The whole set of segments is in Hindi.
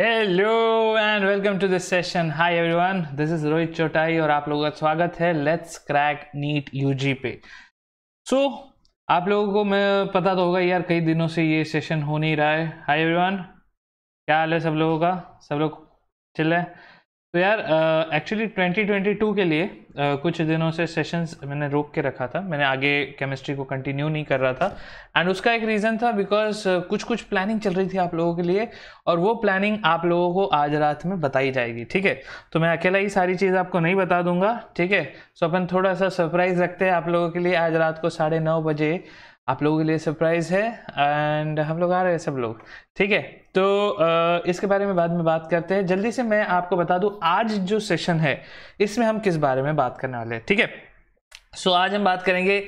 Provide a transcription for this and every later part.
hello and welcome to this session hi everyone this is Rohit Chautai और आप लोगों का स्वागत है लेट्स क्रैक नीट यूजी पे सो so, आप लोगों को मैं पता तो होगा यार कई दिनों से ये सेशन हो नहीं रहा है हाय एवरीवन क्या हाल है सब लोगों का सब लोग चिल्ला तो यार एक्चुअली uh, 2022 के लिए uh, कुछ दिनों से सेशंस मैंने रोक के रखा था मैंने आगे केमिस्ट्री को कंटिन्यू नहीं कर रहा था एंड उसका एक रीज़न था बिकॉज uh, कुछ कुछ प्लानिंग चल रही थी आप लोगों के लिए और वो प्लानिंग आप लोगों को आज रात में बताई जाएगी ठीक है तो मैं अकेला ही सारी चीज़ आपको नहीं बता दूंगा ठीक है सो तो अपन थोड़ा सा सरप्राइज़ रखते हैं आप लोगों के लिए आज रात को साढ़े बजे आप लोगों के लिए सरप्राइज है एंड हम लोग आ रहे हैं सब लोग ठीक है तो इसके बारे में बाद में बात करते हैं जल्दी से मैं आपको बता दूं आज जो सेशन है इसमें हम किस बारे में बात करने वाले हैं ठीक है सो so, आज हम बात करेंगे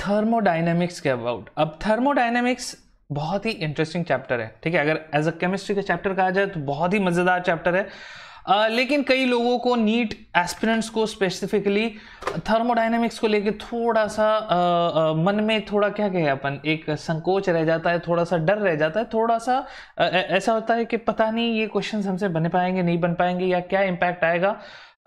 थर्मोडाइनमिक्स के अबाउट अब थर्मोडाइनमिक्स बहुत ही इंटरेस्टिंग चैप्टर है ठीक है अगर एज अ केमिस्ट्री का चैप्टर कहा जाए तो बहुत ही मज़ेदार चैप्टर है आ, लेकिन कई लोगों को नीट एस्पिरेंट्स को स्पेसिफिकली थर्मोडाइनमिक्स को लेके थोड़ा सा आ, आ, मन में थोड़ा क्या कहें अपन एक संकोच रह जाता है थोड़ा सा डर रह जाता है थोड़ा सा आ, ऐसा होता है कि पता नहीं ये क्वेश्चन हमसे बन पाएंगे नहीं बन पाएंगे या क्या इम्पैक्ट आएगा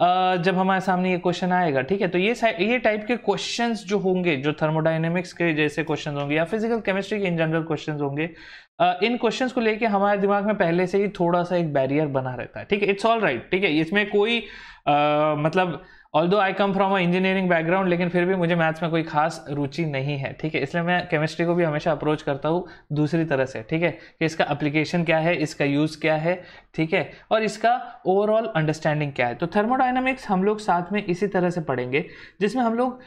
जब हमारे सामने ये क्वेश्चन आएगा ठीक है तो ये ये टाइप के क्वेश्चंस जो होंगे जो थर्मोडाइनमिक्स के जैसे क्वेश्चंस होंगे या फिजिकल केमिस्ट्री के इन जनरल क्वेश्चंस होंगे इन क्वेश्चंस को लेके हमारे दिमाग में पहले से ही थोड़ा सा एक बैरियर बना रहता है ठीक है इट्स ऑल राइट ठीक है इसमें कोई आ, मतलब although I come from a engineering background लेकिन फिर भी मुझे मैथ्स में कोई खास रुचि नहीं है ठीक है इसलिए मैं केमिस्ट्री को भी हमेशा अप्रोच करता हूँ दूसरी तरह से ठीक है कि इसका अप्लीकेशन क्या है इसका यूज़ क्या है ठीक है और इसका ओवरऑल अंडरस्टैंडिंग क्या है तो थर्मोडाइनमिक्स हम लोग साथ में इसी तरह से पढ़ेंगे जिसमें हम लोग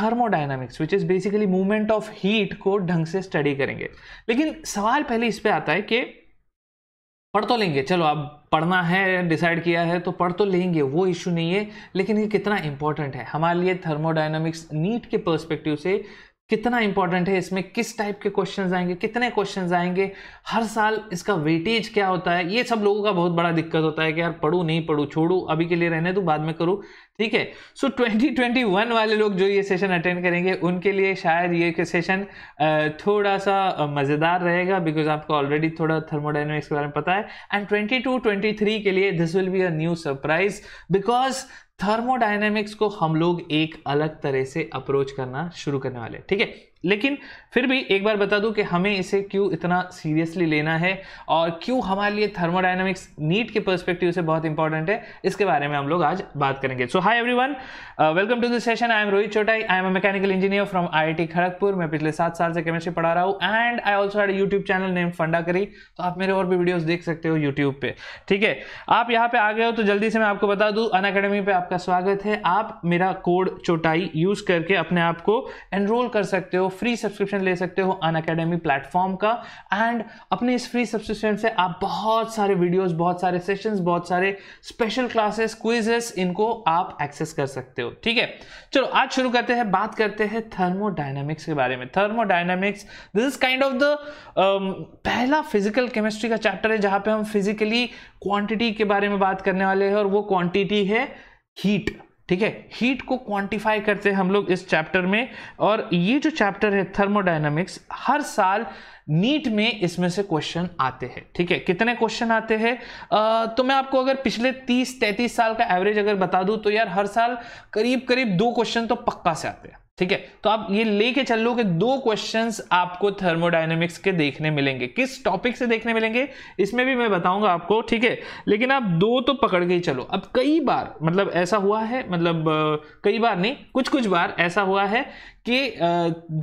thermodynamics which is basically movement of heat को ढंग से स्टडी करेंगे लेकिन सवाल पहले इस पर आता है कि पढ़ तो लेंगे चलो आप पढ़ना है डिसाइड किया है तो पढ़ तो लेंगे वो इशू नहीं है लेकिन ये कितना इंपॉर्टेंट है हमारे लिए थर्मोडाइनमिक्स नीट के पर्सपेक्टिव से कितना इंपॉर्टेंट है इसमें किस टाइप के क्वेश्चन आएंगे कितने क्वेश्चन आएंगे हर साल इसका वेटेज क्या होता है ये सब लोगों का बहुत बड़ा दिक्कत होता है कि यार पढ़ू नहीं पढ़ू छोड़ू अभी के लिए रहने तो बाद में करूँ ठीक है सो so, 2021 वाले लोग जो ये सेशन अटेंड करेंगे उनके लिए शायद ये सेशन थोड़ा सा मज़ेदार रहेगा बिकॉज आपको ऑलरेडी थोड़ा थर्मोडाइनमिक्स के बारे में पता है एंड ट्वेंटी थ्री के लिए this will be a new surprise because thermodynamics को हम लोग एक अलग तरह से अप्रोच करना शुरू करने वाले ठीक है लेकिन फिर भी एक बार बता दूं कि हमें इसे क्यों इतना सीरियसली लेना है और क्यों हमारे लिए थर्मोडाइनमिक्स नीट के परस्पेक्टिव से बहुत इंपॉर्टेंट है इसके बारे में हम लोग आज बात करेंगे so hi everyone welcome to this session I am Rohit Chautai I am a mechanical engineer from I Kharagpur मैं पिछले सात साल से केमिस्ट्री पढ़ा रहा हूँ and I also had YouTube channel name फंडा करी तो आप मेरे और भी वीडियोज देख सकते हो यूट्यूब पे ठीक है आप यहाँ पे आ गए हो तो जल्दी से मैं आपको बता दूँ अन अकेडमी पर आपका स्वागत है आप मेरा कोड चोटाई यूज करके अपने आप को एनरोल कर सकते हो फ्री सब्सक्रिप्शन सब्सक्रिप्शन ले सकते हो अन अकेडमी प्लेटफॉर्म का एंड अपने इस फ्री सब्सक्रिप्शन से आप बहुत सारे वीडियोज बहुत सारे सेशन बहुत सारे स्पेशल क्लासेस क्विजेस इनको आप एक्सेस कर सकते हो ठीक है चलो आज शुरू करते हैं बात करते हैं थर्मोडाइनमिक्स के बारे में thermodynamics this is kind of the पहला फिजिकल केमिस्ट्री का चैप्टर है जहां पे हम फिजिकली क्वांटिटी के बारे में बात करने वाले हैं और वो क्वांटिटी है हीट ठीक है हीट को क्वांटिफाई करते हैं हम लोग इस चैप्टर में और ये जो चैप्टर है थर्मोडाइनमिक्स हर साल नीट में इसमें से क्वेश्चन आते हैं ठीक है कितने क्वेश्चन आते हैं तो मैं आपको अगर पिछले 30 33 साल का एवरेज अगर बता दूं तो यार हर साल करीब करीब दो क्वेश्चन तो पक्का से आते हैं ठीक है तो आप ये लेके चल लो कि दो क्वेश्चंस आपको थर्मोडाइनमिक्स के देखने मिलेंगे किस टॉपिक से देखने मिलेंगे इसमें भी मैं बताऊंगा आपको ठीक है लेकिन आप दो तो पकड़ के ही चलो अब कई बार मतलब ऐसा हुआ है मतलब कई बार नहीं कुछ कुछ बार ऐसा हुआ है कि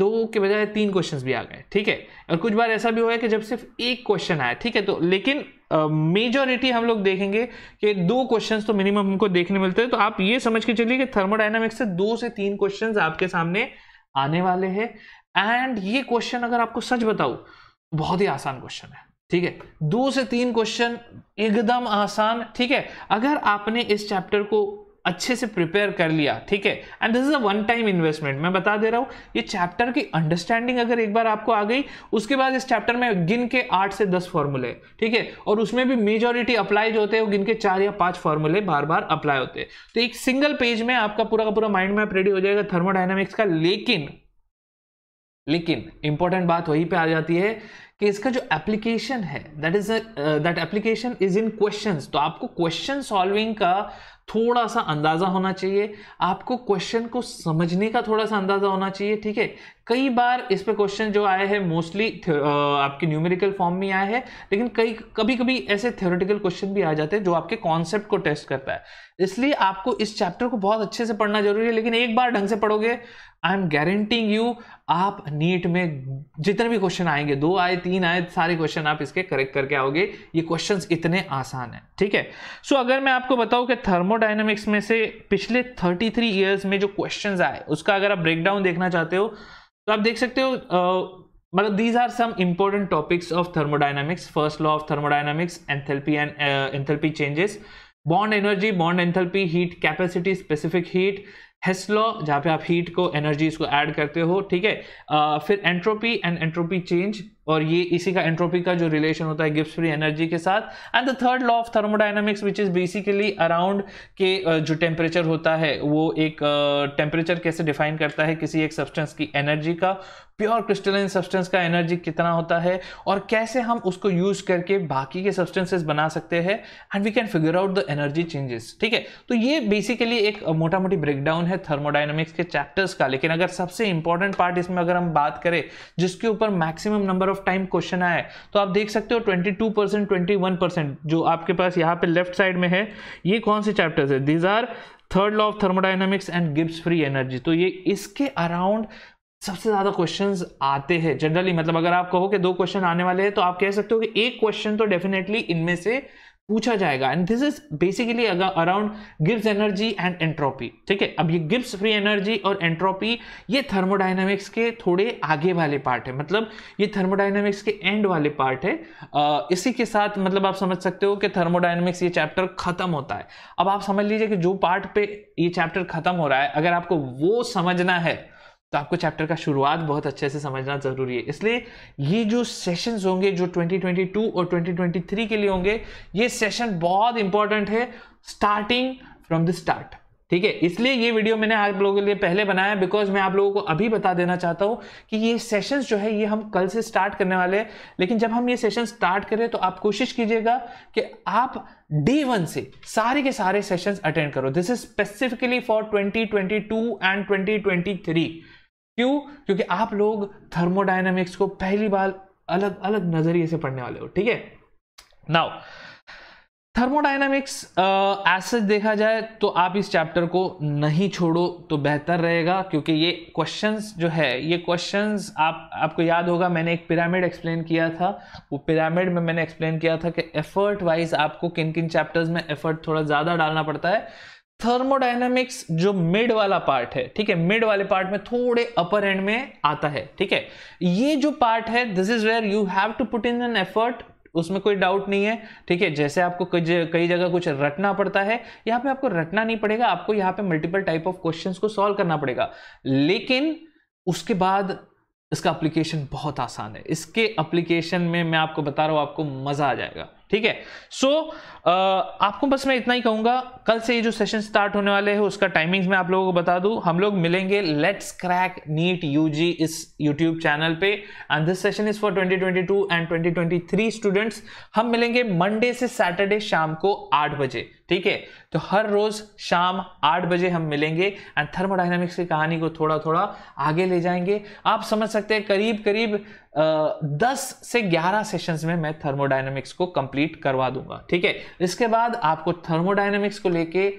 दो के बजाय तीन क्वेश्चंस भी आ गए ठीक है और कुछ बार ऐसा भी हुआ है कि जब सिर्फ एक क्वेश्चन आया ठीक है तो लेकिन मेजोरिटी uh, हम लोग देखेंगे कि दो क्वेश्चंस तो मिनिमम हमको देखने मिलते हैं तो आप ये समझ के चलिए कि थर्मोडाइनमिक्स से दो से तीन क्वेश्चंस आपके सामने आने वाले हैं एंड ये क्वेश्चन अगर आपको सच बताऊं तो बहुत ही आसान क्वेश्चन है ठीक है दो से तीन क्वेश्चन एकदम आसान ठीक है अगर आपने इस चैप्टर को अच्छे से प्रिपेयर कर लिया ठीक है and this is a one time investment मैं बता दे रहा हूँ ये चैप्टर की अंडरस्टैंडिंग अगर एक बार आपको आ गई उसके बाद इस चैप्टर में गिन के आठ से दस फॉर्मूले ठीक है और उसमें भी मेजोरिटी अप्लाई जो होते हैं वो गिन के चार या पांच फॉर्मूले बार बार अप्लाई होते हैं तो एक सिंगल पेज में आपका पूरा का पूरा माइंड मैप रेडी हो जाएगा थर्मोडाइनमिक्स का लेकिन लेकिन इंपॉर्टेंट बात वहीं पे आ जाती है कि इसका जो एप्लीकेशन है that is that application is in questions तो आपको क्वेश्चन सॉल्विंग का थोड़ा सा अंदाज़ा होना चाहिए आपको क्वेश्चन को समझने का थोड़ा सा अंदाज़ा होना चाहिए ठीक है कई बार इस पे क्वेश्चन जो आए हैं मोस्टली आपके न्यूमेरिकल फॉर्म में आए हैं लेकिन कई कभी कभी ऐसे थ्योरेटिकल क्वेश्चन भी आ जाते हैं जो आपके कॉन्सेप्ट को टेस्ट करता है इसलिए आपको इस चैप्टर को बहुत अच्छे से पढ़ना जरूरी है लेकिन एक बार ढंग से पढ़ोगे आई एम गारंटिंग यू आप नीट में जितने भी क्वेश्चन आएंगे दो आए तीन आए सारे क्वेश्चन आप इसके करेक्ट करके आओगे ये क्वेश्चन इतने आसान है ठीक है सो अगर मैं आपको बताऊँ कि थर्मो थर्मोडाइनमिक्स में से पिछले 33 इयर्स में जो क्वेश्चंस आए उसका अगर आप ब्रेकडाउन देखना चाहते हो तो आप देख सकते हो मतलब these are some important topics of thermodynamics first law of thermodynamics enthalpy and enthalpy changes bond energy bond enthalpy heat capacity specific heat Hess's law जहाँ पे आप हीट को एनर्जी इसको ऐड करते हो ठीक है uh, फिर एंट्रोपी एंड एंट्रोपी चेंज और ये इसी का एंट्रोपी का जो रिलेशन होता है गिफ्ट फ्री एनर्जी के साथ and the third law of thermodynamics which is basically around के जो टेम्परेचर होता है वो एक टेम्परेचर कैसे डिफाइन करता है किसी एक सब्सटेंस की एनर्जी का प्योर क्रिस्टलाइन सब्सटेंस का एनर्जी कितना होता है और कैसे हम उसको यूज करके बाकी के सब्सटेंसेस बना सकते हैं and we can figure out the energy changes ठीक है तो ये बेसिकली एक मोटा मोटी ब्रेकडाउन है थर्मोडाइनमिक्स के चैप्टर्स का लेकिन अगर सबसे इंपॉर्टेंट पार्ट इसमें अगर हम बात करें जिसके ऊपर maximum number of of time question आया है तो आप देख सकते हो 22 परसेंट ट्वेंटी जो आपके पास यहाँ पे लेफ्ट साइड में है ये कौन से चैप्टर्स है these are third law of thermodynamics and Gibbs free energy तो ये इसके अराउंड सबसे ज्यादा क्वेश्चन आते हैं जनरली मतलब अगर आप कहो कि दो क्वेश्चन आने वाले हैं तो आप कह सकते हो कि एक क्वेश्चन तो डेफिनेटली इनमें से पूछा जाएगा and this is basically around गिव्स एनर्जी एंड एंट्रोपी ठीक है अब ये गिव्स फ्री एनर्जी और एंट्रोपी ये थर्मोडाइनमिक्स के थोड़े आगे वाले पार्ट है मतलब ये थर्मोडाइनमिक्स के एंड वाले पार्ट है आ, इसी के साथ मतलब आप समझ सकते हो कि थर्मोडाइनमिक्स ये चैप्टर खत्म होता है अब आप समझ लीजिए कि जो पार्ट पे ये चैप्टर खत्म हो रहा है अगर आपको वो समझना है तो आपको चैप्टर का शुरुआत बहुत अच्छे से समझना ज़रूरी है इसलिए ये जो सेशंस होंगे जो 2022 और 2023 के लिए होंगे ये सेशन बहुत इंपॉर्टेंट है स्टार्टिंग फ्रॉम द स्टार्ट ठीक है इसलिए ये वीडियो मैंने आप लोगों के लिए पहले बनाया बिकॉज मैं आप लोगों को अभी बता देना चाहता हूँ कि ये सेशंस जो है ये हम कल से स्टार्ट करने वाले हैं लेकिन जब हम ये सेशन स्टार्ट करें तो आप कोशिश कीजिएगा कि आप डे वन से सारे के सारे सेशंस अटेंड करो this is specifically for 2022 and 2023 क्यों क्योंकि आप लोग थर्मोडाइनमिक्स को पहली बार अलग अलग नजरिए से पढ़ने वाले हो ठीक है नाउ थर्मोडाइनमिक्स एस देखा जाए तो आप इस चैप्टर को नहीं छोड़ो तो बेहतर रहेगा क्योंकि ये क्वेश्चंस जो है ये क्वेश्चंस आप आपको याद होगा मैंने एक पिरामिड एक्सप्लेन किया था वो पिरामिड में मैंने एक्सप्लेन किया था कि एफर्ट वाइज आपको किन किन चैप्टर्स में एफर्ट थोड़ा ज़्यादा डालना पड़ता है थर्मोडाइनमिक्स जो मिड वाला पार्ट है ठीक है मिड वाले पार्ट में थोड़े अपर एंड में आता है ठीक है ये जो पार्ट है this is where you have to put in an effort उसमें कोई डाउट नहीं है ठीक है जैसे आपको कई जगह कुछ रटना पड़ता है यहाँ पे आपको रटना नहीं पड़ेगा आपको यहाँ पे मल्टीपल टाइप ऑफ क्वेश्चन को सॉल्व करना पड़ेगा लेकिन उसके बाद इसका अप्लीकेशन बहुत आसान है इसके अप्लीकेशन में मैं आपको बता रहा हूँ आपको मजा आ जाएगा ठीक है सो so, आपको बस मैं इतना ही कहूंगा कल से ये जो सेशन स्टार्ट होने वाले हैं उसका टाइमिंग मैं आप लोगों को बता दूं हम लोग मिलेंगे लेट्स क्रैक नीट यू इस यूट्यूब चैनल पे and this session is for 2022 and 2023 students हम मिलेंगे मंडे से सैटरडे शाम को आठ बजे ठीक है तो हर रोज शाम आठ बजे हम मिलेंगे एंड थर्मोडाइनमिक्स की कहानी को थोड़ा थोड़ा आगे ले जाएंगे आप समझ सकते हैं करीब करीब दस से ग्यारह सेशंस में मैं थर्मोडाइनमिक्स को कंप्लीट करवा दूंगा ठीक है इसके बाद आपको थर्मोडाइनमिक्स को लेके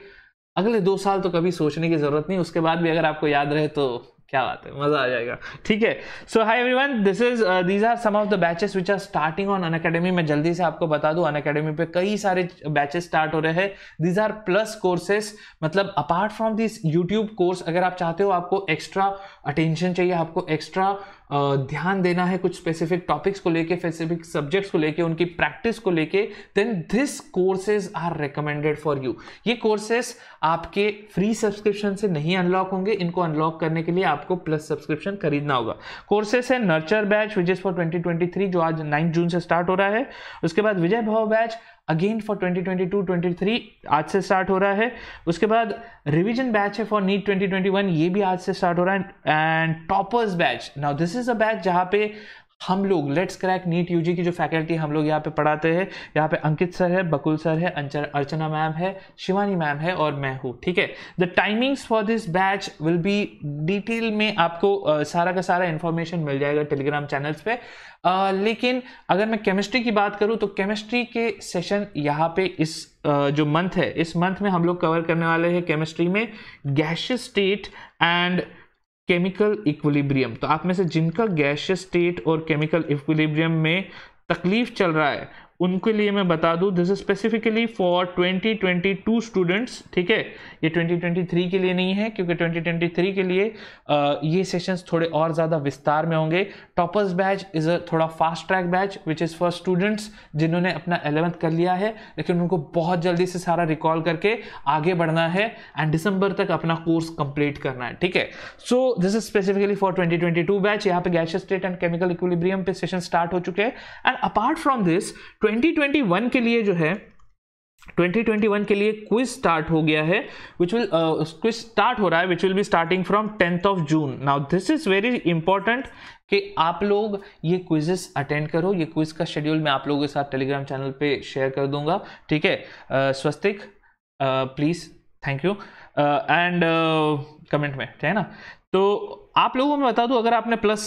अगले दो साल तो कभी सोचने की जरूरत नहीं उसके बाद भी अगर आपको याद रहे तो क्या बात है मजा आ जाएगा ठीक है so hi everyone this is these are some of the batches which are starting on Unacademy मैं जल्दी से आपको बता दूं अन अकेडमी पे कई सारे बैचेस स्टार्ट हो रहे हैं दीज आर प्लस कोर्सेस मतलब apart from this YouTube course अगर आप चाहते हो आपको एक्स्ट्रा अटेंशन चाहिए आपको एक्स्ट्रा ध्यान देना है कुछ स्पेसिफिक टॉपिक्स को लेके स्पेसिफिक सब्जेक्ट्स को लेके उनकी प्रैक्टिस को लेके then this courses are recommended for you ये कोर्सेज आपके फ्री सब्सक्रिप्शन से नहीं अनलॉक होंगे इनको अनलॉक करने के लिए आपको प्लस सब्सक्रिप्शन खरीदना होगा कोर्सेस है nurture batch which is for 2023 जो आज 9 जून से स्टार्ट हो रहा है उसके बाद विजय भाव बैच अगेन फॉर 2022-23 आज से स्टार्ट हो रहा है उसके बाद रिवीजन बैच है फॉर नीट 2021 ये भी आज से स्टार्ट हो रहा है and toppers batch now this is a batch जहाँ पे हम लोग लेट्स क्रैक नीट यूजी की जो फैकल्टी हम लोग यहाँ पे पढ़ाते हैं यहाँ पे अंकित सर है बकुल सर है अर्चना मैम है शिवानी मैम है और मैं हूँ ठीक है the timings for this batch will be detail में आपको uh, सारा का सारा इन्फॉर्मेशन मिल जाएगा टेलीग्राम चैनल्स पे Uh, लेकिन अगर मैं केमिस्ट्री की बात करूं तो केमिस्ट्री के सेशन यहाँ पे इस uh, जो मंथ है इस मंथ में हम लोग कवर करने वाले हैं केमिस्ट्री में gaseous state and chemical equilibrium तो आप में से जिनका गैशियस स्टेट और केमिकल इक्विलिब्रियम में तकलीफ चल रहा है उनके लिए मैं बता दूं this is specifically for 2022 students ठीक है ये 2023 के लिए नहीं है क्योंकि 2023 के लिए आ, ये सेशंस थोड़े और ज़्यादा विस्तार में होंगे टॉपर्स बैच इज़ अ थोड़ा fast track batch which is for students जिन्होंने अपना एलेवंथ कर लिया है लेकिन उनको बहुत जल्दी से सारा रिकॉल करके आगे बढ़ना है एंड दिसंबर तक अपना कोर्स कंप्लीट करना है ठीक है so this is specifically for twenty batch यहाँ पे gaseous state and chemical equilibrium पे सेशन स्टार्ट हो चुके हैं एंड अपार्ट फ्रॉम दिस 2021 के लिए जो है 2021 के लिए क्विज स्टार्ट हो गया है विच विल क्विज स्टार्ट हो रहा है which will be starting from tenth of June now this is very important कि आप लोग ये क्विजेस अटेंड करो ये क्विज का शेड्यूल मैं आप लोगों के साथ टेलीग्राम चैनल पे शेयर कर दूंगा ठीक है uh, Swastik please thank you and comment में ठीक है ना तो आप लोगों में बता दूं अगर आपने प्लस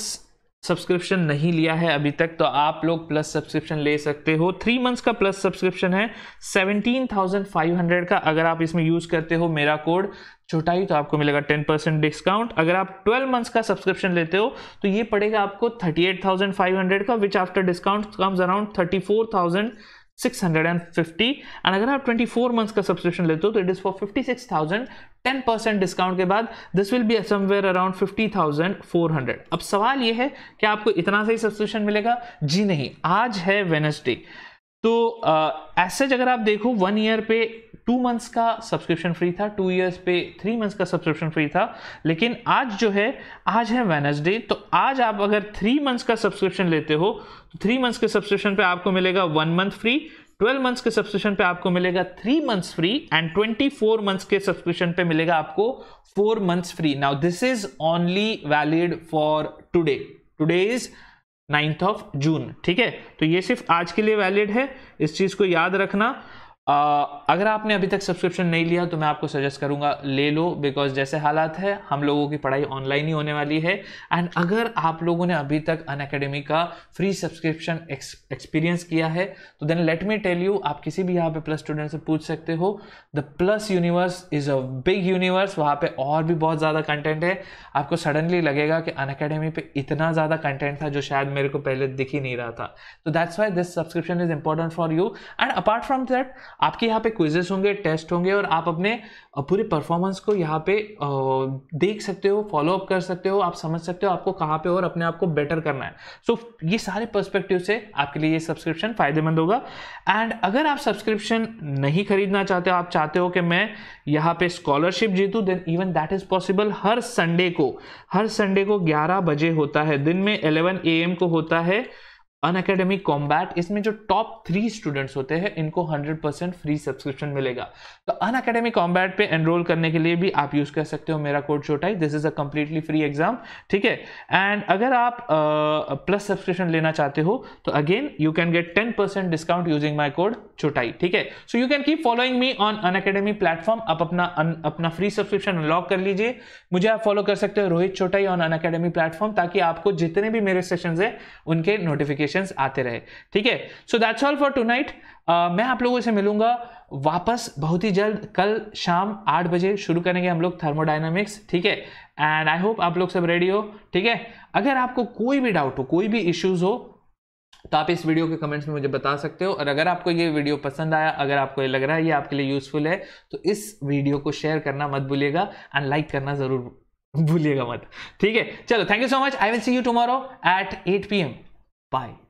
सब्सक्रिप्शन नहीं लिया है अभी तक तो आप लोग प्लस सब्सक्रिप्शन ले सकते हो थ्री मंथ्स का प्लस सब्सक्रिप्शन है सेवनटीन थाउजेंड फाइव हंड्रेड का अगर आप इसमें यूज़ करते हो मेरा कोड छोटाई तो आपको मिलेगा टेन परसेंट डिस्काउंट अगर आप ट्वेल्व मंथ्स का सब्सक्रिप्शन लेते हो तो ये पड़ेगा आपको thirty eight thousand five hundred का which after discount comes around thirty four thousand six and fifty and अगर आप ट्वेंटी फोर मंथ्स का सब्सक्रिप्शन लेते हो तो it is for fifty six thousand ten percent discount के बाद this will be somewhere around fifty thousand four hundred अब सवाल ये है कि आपको इतना सही सब्सक्रिप्शन मिलेगा जी नहीं आज है वेनसडे तो एसेज uh, अगर आप देखो वन ईयर पे टू मंथ्स का सब्सक्रिप्शन फ्री था टू ईयर्स पे थ्री मंथ्स का सब्सक्रिप्शन फ्री था लेकिन आज जो है आज है वेनसडे तो आज आप अगर थ्री मंथ्स का सब्सक्रिप्शन लेते हो तो थ्री मंथ्स के सब्सक्रिप्शन पे आपको मिलेगा वन मंथ फ्री 12 मंथ्स के सब्सक्रिप्शन पे आपको मिलेगा 3 मंथ्स फ्री एंड 24 मंथ्स के सब्सक्रिप्शन पे मिलेगा आपको 4 months free now this is only valid for today today is ninth of June ठीक है तो ये सिर्फ आज के लिए वैलिड है इस चीज को याद रखना अगर आपने अभी तक सब्सक्रिप्शन नहीं लिया तो मैं आपको सजेस्ट करूंगा ले लो बिकॉज जैसे हालात है हम लोगों की पढ़ाई ऑनलाइन ही होने वाली है एंड अगर आप लोगों ने अभी तक अन अकेडमी का फ्री सब्सक्रिप्शन एक्सपीरियंस किया है तो then let me tell you आप किसी भी यहाँ पे प्लस स्टूडेंट से पूछ सकते हो the plus universe is a big universe वहाँ पे और भी बहुत ज़्यादा कंटेंट है आपको सडनली लगेगा कि अन अकेडमी पर इतना ज़्यादा कंटेंट था जो शायद मेरे को पहले दिख ही नहीं रहा था तो that's why this subscription is important for you and apart from that आपके यहाँ पे क्विजेस होंगे टेस्ट होंगे और आप अपने पूरे परफॉर्मेंस को यहाँ पे देख सकते हो फॉलो अप कर सकते हो आप समझ सकते हो आपको कहाँ पे और अपने आप को बेटर करना है सो so, ये सारे पर्सपेक्टिव से आपके लिए ये सब्सक्रिप्शन फायदेमंद होगा एंड अगर आप सब्सक्रिप्शन नहीं खरीदना चाहते हो आप चाहते हो कि मैं यहाँ पे स्कॉलरशिप जीतूँ then even that is possible हर संडे को हर संडे को ग्यारह बजे होता है दिन में एलेवन ए को होता है अन कॉम्बैट इसमें जो टॉप थ्री स्टूडेंट्स होते हैं इनको 100% फ्री सब्सक्रिप्शन मिलेगा तो अन अकेडमी कॉम्बैट पर एनरोल करने के लिए भी आप यूज़ कर सकते हो मेरा code Chhotai this is a completely free exam ठीक है एंड अगर आप प्लस uh, सब्सक्रिप्शन लेना चाहते हो तो again you can get ten percent discount using my code Chhotai ठीक है so you can keep following me on Unacademy platform आप अपना अन, अपना फ्री सब्सक्रिप्शन अनलॉक कर लीजिए मुझे आप फॉलो कर सकते हो Rohit Chhotai on Unacademy platform ताकि आपको जितने भी मेरे सेशन है उनके नोटिफिकेशन नोटिफिकेशन आते रहे ठीक है so that's all for tonight मैं आप लोगों से मिलूंगा वापस बहुत ही जल्द कल शाम आठ बजे शुरू करेंगे हम लोग थर्मोडाइनमिक्स ठीक है एंड आई होप आप लोग सब रेडी हो ठीक है अगर आपको कोई भी डाउट हो कोई भी इश्यूज हो तो आप इस वीडियो के कमेंट्स में मुझे बता सकते हो और अगर आपको ये वीडियो पसंद आया अगर आपको ये लग रहा है ये आपके लिए यूजफुल है तो इस वीडियो को शेयर करना मत भूलिएगा एंड लाइक करना जरूर भूलिएगा मत ठीक है चलो thank you so much I will see you tomorrow at 8 P M bye